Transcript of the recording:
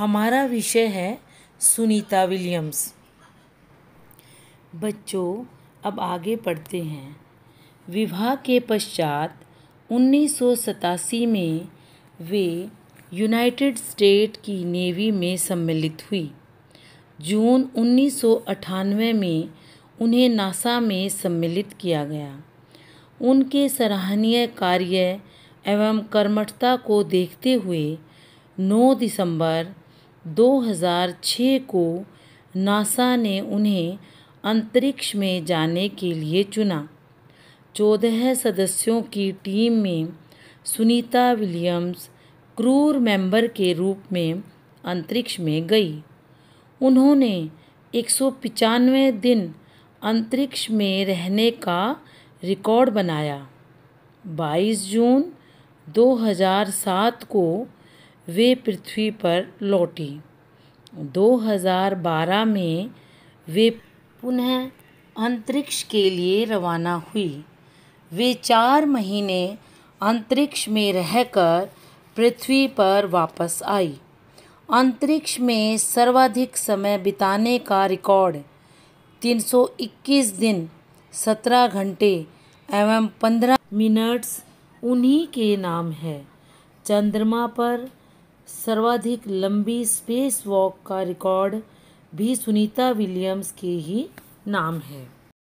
हमारा विषय है सुनीता विलियम्स बच्चों अब आगे पढ़ते हैं विवाह के पश्चात उन्नीस में वे यूनाइटेड स्टेट की नेवी में सम्मिलित हुई जून 1998 में उन्हें नासा में सम्मिलित किया गया उनके सराहनीय कार्य एवं कर्मठता को देखते हुए 9 दिसंबर 2006 को नासा ने उन्हें अंतरिक्ष में जाने के लिए चुना चौदह सदस्यों की टीम में सुनीता विलियम्स क्रूर मेंबर के रूप में अंतरिक्ष में गई उन्होंने एक दिन अंतरिक्ष में रहने का रिकॉर्ड बनाया 22 जून 2007 को वे पृथ्वी पर लौटी 2012 में वे पुनः अंतरिक्ष के लिए रवाना हुई वे चार महीने अंतरिक्ष में रहकर पृथ्वी पर वापस आई अंतरिक्ष में सर्वाधिक समय बिताने का रिकॉर्ड 321 दिन 17 घंटे एवं 15 मिनट्स उन्हीं के नाम है चंद्रमा पर सर्वाधिक लंबी स्पेस वॉक का रिकॉर्ड भी सुनीता विलियम्स के ही नाम है